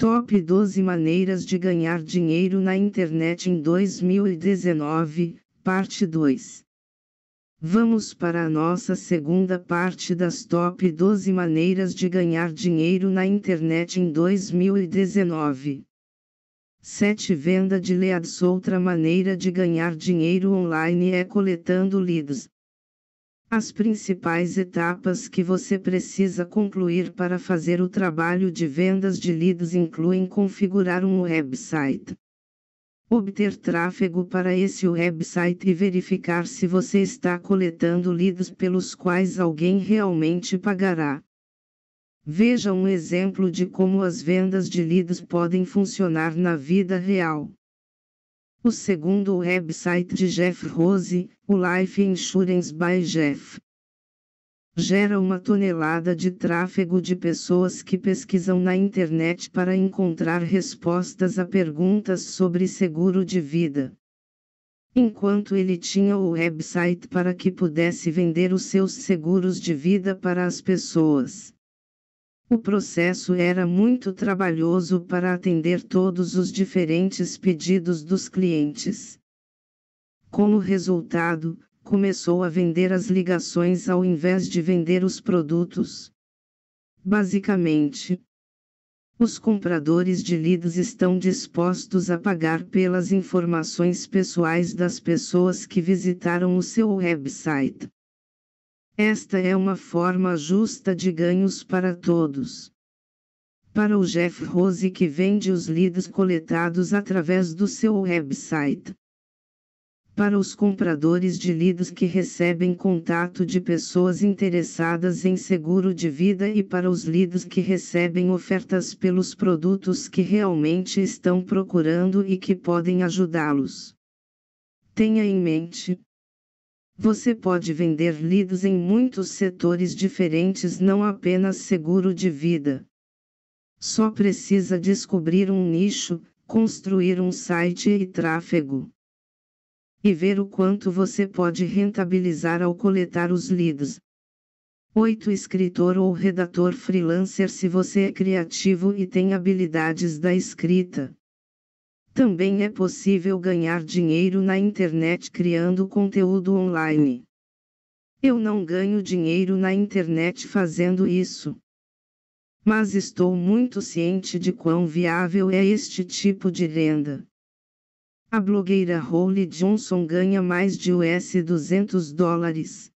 Top 12 Maneiras de Ganhar Dinheiro na Internet em 2019, Parte 2. Vamos para a nossa segunda parte das Top 12 Maneiras de Ganhar Dinheiro na Internet em 2019. 7. Venda de leads Outra maneira de ganhar dinheiro online é coletando leads. As principais etapas que você precisa concluir para fazer o trabalho de vendas de leads incluem configurar um website, obter tráfego para esse website e verificar se você está coletando leads pelos quais alguém realmente pagará. Veja um exemplo de como as vendas de leads podem funcionar na vida real. O segundo website de Jeff Rose, o Life Insurance by Jeff, gera uma tonelada de tráfego de pessoas que pesquisam na internet para encontrar respostas a perguntas sobre seguro de vida. Enquanto ele tinha o website para que pudesse vender os seus seguros de vida para as pessoas. O processo era muito trabalhoso para atender todos os diferentes pedidos dos clientes. Como resultado, começou a vender as ligações ao invés de vender os produtos. Basicamente, os compradores de leads estão dispostos a pagar pelas informações pessoais das pessoas que visitaram o seu website. Esta é uma forma justa de ganhos para todos. Para o Jeff Rose que vende os leads coletados através do seu website. Para os compradores de leads que recebem contato de pessoas interessadas em seguro de vida e para os leads que recebem ofertas pelos produtos que realmente estão procurando e que podem ajudá-los. Tenha em mente, você pode vender leads em muitos setores diferentes, não apenas seguro de vida. Só precisa descobrir um nicho, construir um site e tráfego. E ver o quanto você pode rentabilizar ao coletar os leads. 8. Escritor ou redator freelancer Se você é criativo e tem habilidades da escrita, também é possível ganhar dinheiro na internet criando conteúdo online. Eu não ganho dinheiro na internet fazendo isso. Mas estou muito ciente de quão viável é este tipo de renda. A blogueira Holly Johnson ganha mais de US 200 dólares.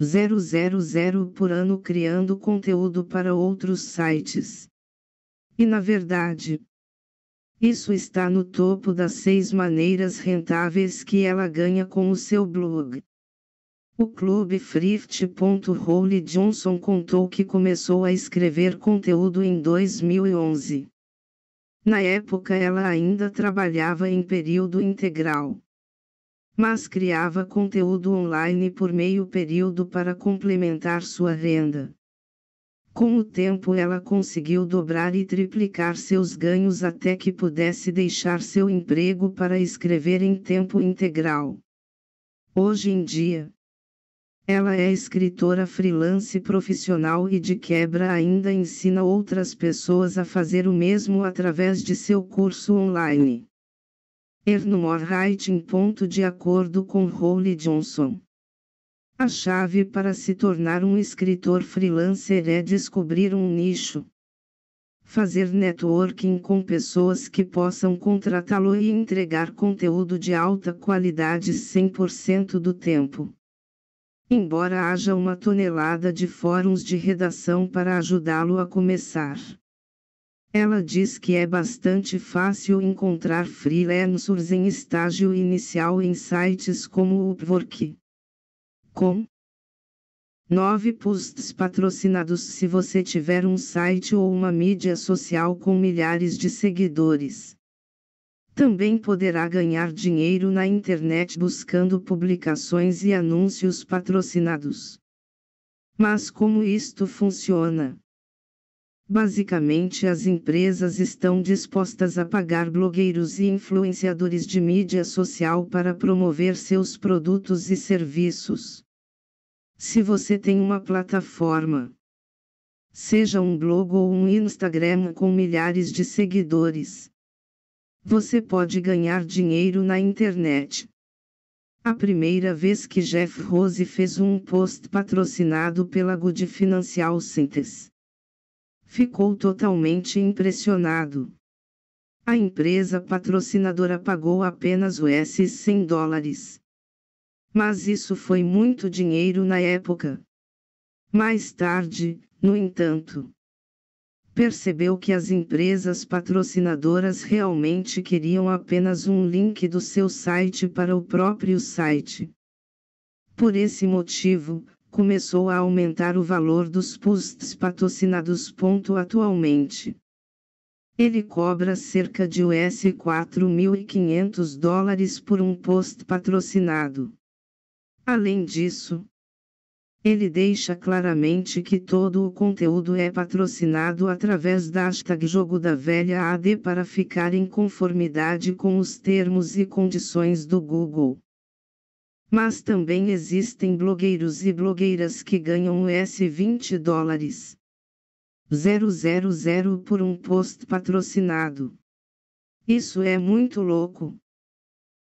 000 por ano criando conteúdo para outros sites. E na verdade, isso está no topo das seis maneiras rentáveis que ela ganha com o seu blog. O clube Thrift.Role Johnson contou que começou a escrever conteúdo em 2011. Na época ela ainda trabalhava em período integral mas criava conteúdo online por meio período para complementar sua renda. Com o tempo ela conseguiu dobrar e triplicar seus ganhos até que pudesse deixar seu emprego para escrever em tempo integral. Hoje em dia, ela é escritora freelance profissional e de quebra ainda ensina outras pessoas a fazer o mesmo através de seu curso online. Ernomore Writing. De acordo com Holly Johnson, a chave para se tornar um escritor freelancer é descobrir um nicho. Fazer networking com pessoas que possam contratá-lo e entregar conteúdo de alta qualidade 100% do tempo. Embora haja uma tonelada de fóruns de redação para ajudá-lo a começar. Ela diz que é bastante fácil encontrar freelancers em estágio inicial em sites como o Upwork com 9 posts patrocinados se você tiver um site ou uma mídia social com milhares de seguidores. Também poderá ganhar dinheiro na internet buscando publicações e anúncios patrocinados. Mas como isto funciona? Basicamente, as empresas estão dispostas a pagar blogueiros e influenciadores de mídia social para promover seus produtos e serviços. Se você tem uma plataforma, seja um blog ou um Instagram com milhares de seguidores, você pode ganhar dinheiro na internet. A primeira vez que Jeff Rose fez um post patrocinado pela Good Financial Synthes ficou totalmente impressionado. A empresa patrocinadora pagou apenas US 100 dólares. Mas isso foi muito dinheiro na época. Mais tarde, no entanto, percebeu que as empresas patrocinadoras realmente queriam apenas um link do seu site para o próprio site. Por esse motivo, começou a aumentar o valor dos posts patrocinados. Atualmente, ele cobra cerca de US 4.500 dólares por um post patrocinado. Além disso, ele deixa claramente que todo o conteúdo é patrocinado através da hashtag Jogo da Velha AD para ficar em conformidade com os termos e condições do Google. Mas também existem blogueiros e blogueiras que ganham US 20 dólares. 000 por um post patrocinado. Isso é muito louco.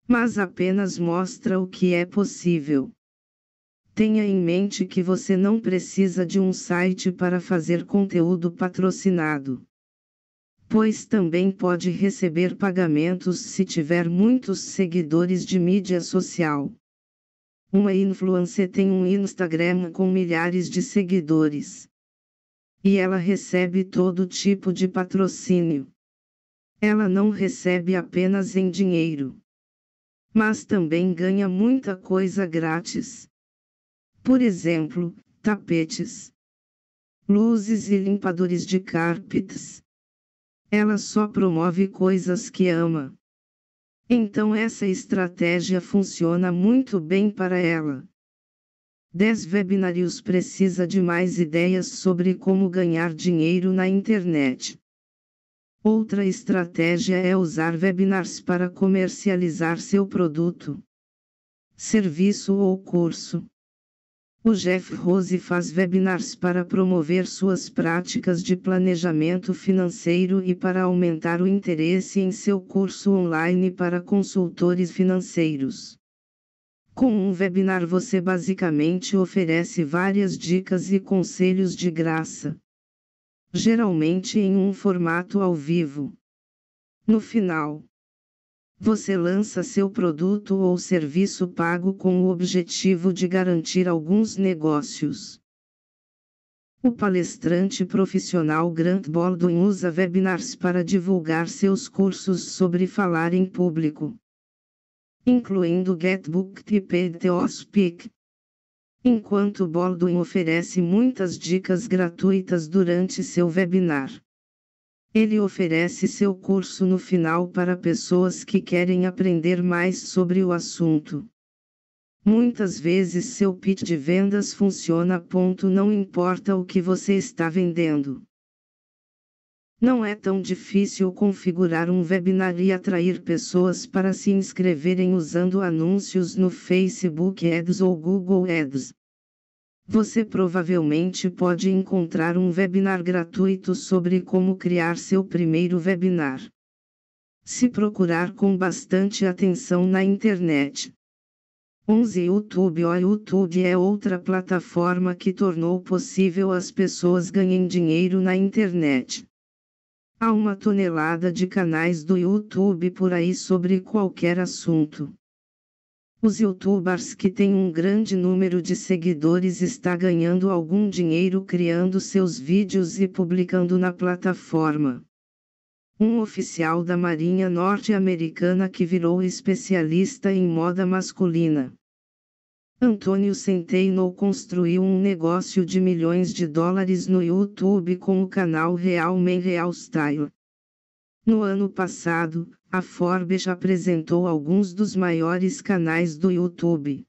Mas apenas mostra o que é possível. Tenha em mente que você não precisa de um site para fazer conteúdo patrocinado pois também pode receber pagamentos se tiver muitos seguidores de mídia social. Uma influencer tem um Instagram com milhares de seguidores. E ela recebe todo tipo de patrocínio. Ela não recebe apenas em dinheiro, mas também ganha muita coisa grátis. Por exemplo, tapetes, luzes e limpadores de carpetes. Ela só promove coisas que ama. Então essa estratégia funciona muito bem para ela. 10 Webinários precisa de mais ideias sobre como ganhar dinheiro na internet. Outra estratégia é usar webinars para comercializar seu produto, serviço ou curso. O Jeff Rose faz webinars para promover suas práticas de planejamento financeiro e para aumentar o interesse em seu curso online para consultores financeiros. Com um webinar você basicamente oferece várias dicas e conselhos de graça. Geralmente em um formato ao vivo. No final, você lança seu produto ou serviço pago com o objetivo de garantir alguns negócios. O palestrante profissional Grant Baldwin usa webinars para divulgar seus cursos sobre falar em público, incluindo GetBooked e PTOSpeak. Enquanto Baldwin oferece muitas dicas gratuitas durante seu webinar. Ele oferece seu curso no final para pessoas que querem aprender mais sobre o assunto. Muitas vezes seu pitch de vendas funciona. Ponto não importa o que você está vendendo. Não é tão difícil configurar um webinar e atrair pessoas para se inscreverem usando anúncios no Facebook Ads ou Google Ads. Você provavelmente pode encontrar um webinar gratuito sobre como criar seu primeiro webinar. Se procurar com bastante atenção na internet. 11 YouTube O YouTube é outra plataforma que tornou possível as pessoas ganhem dinheiro na internet. Há uma tonelada de canais do YouTube por aí sobre qualquer assunto. Os youtubers que têm um grande número de seguidores está ganhando algum dinheiro criando seus vídeos e publicando na plataforma. Um oficial da Marinha Norte-Americana que virou especialista em moda masculina. Antônio Centeno construiu um negócio de milhões de dólares no YouTube com o canal Real Men Real Style. No ano passado, a Forbes apresentou alguns dos maiores canais do YouTube.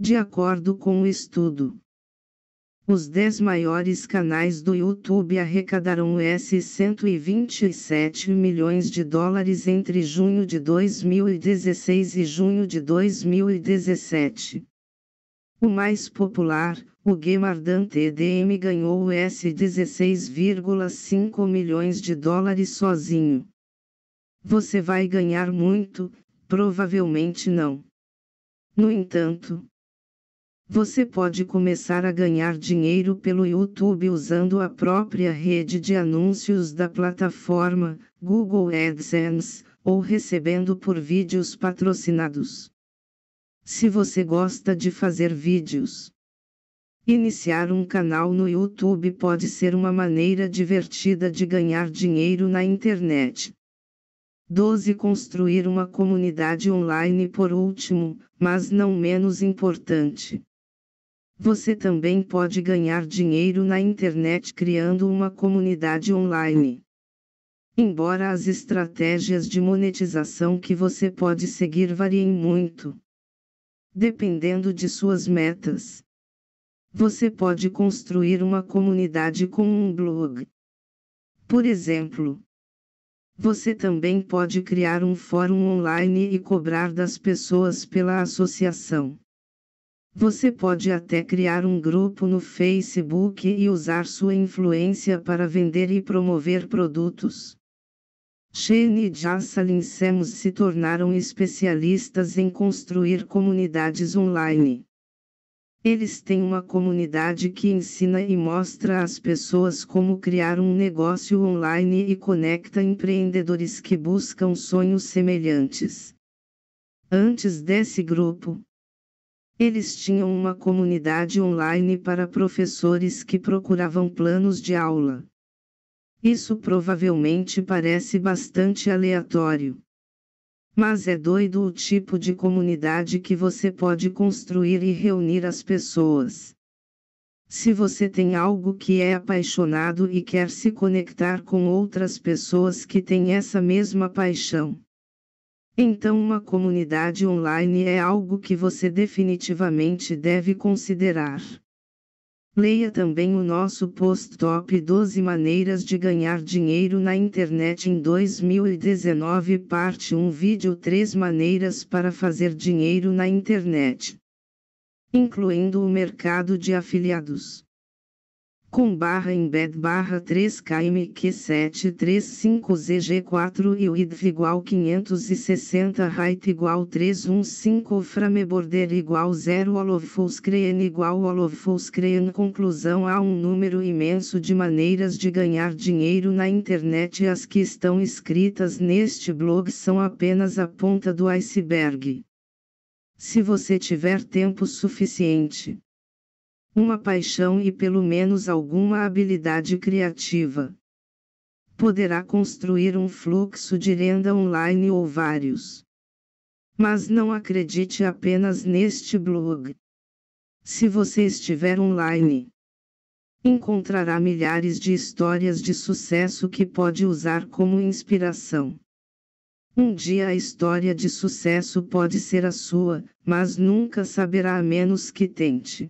De acordo com o estudo, os 10 maiores canais do YouTube arrecadaram US 127 milhões de dólares entre junho de 2016 e junho de 2017. O mais popular, o Gemardan TDM ganhou US 16,5 milhões de dólares sozinho. Você vai ganhar muito, provavelmente não. No entanto, você pode começar a ganhar dinheiro pelo YouTube usando a própria rede de anúncios da plataforma, Google AdSense, ou recebendo por vídeos patrocinados. Se você gosta de fazer vídeos, iniciar um canal no YouTube pode ser uma maneira divertida de ganhar dinheiro na internet. 12. Construir uma comunidade online por último, mas não menos importante. Você também pode ganhar dinheiro na internet criando uma comunidade online. Embora as estratégias de monetização que você pode seguir variem muito, dependendo de suas metas, você pode construir uma comunidade com um blog. Por exemplo, você também pode criar um fórum online e cobrar das pessoas pela associação. Você pode até criar um grupo no Facebook e usar sua influência para vender e promover produtos. Shane e Jocelyn Semos se tornaram especialistas em construir comunidades online. Eles têm uma comunidade que ensina e mostra às pessoas como criar um negócio online e conecta empreendedores que buscam sonhos semelhantes. Antes desse grupo, eles tinham uma comunidade online para professores que procuravam planos de aula. Isso provavelmente parece bastante aleatório, mas é doido o tipo de comunidade que você pode construir e reunir as pessoas. Se você tem algo que é apaixonado e quer se conectar com outras pessoas que têm essa mesma paixão, então uma comunidade online é algo que você definitivamente deve considerar. Leia também o nosso post Top 12 Maneiras de Ganhar Dinheiro na Internet em 2019, parte 1, vídeo 3 Maneiras para Fazer Dinheiro na Internet, incluindo o mercado de afiliados com barra embed barra 3KMQ735ZG4 e width igual 560 height igual 315 frame border igual 0 all of igual all of conclusão há um número imenso de maneiras de ganhar dinheiro na internet e as que estão escritas neste blog são apenas a ponta do iceberg. Se você tiver tempo suficiente uma paixão e pelo menos alguma habilidade criativa. Poderá construir um fluxo de renda online ou vários. Mas não acredite apenas neste blog. Se você estiver online, encontrará milhares de histórias de sucesso que pode usar como inspiração. Um dia a história de sucesso pode ser a sua, mas nunca saberá a menos que tente.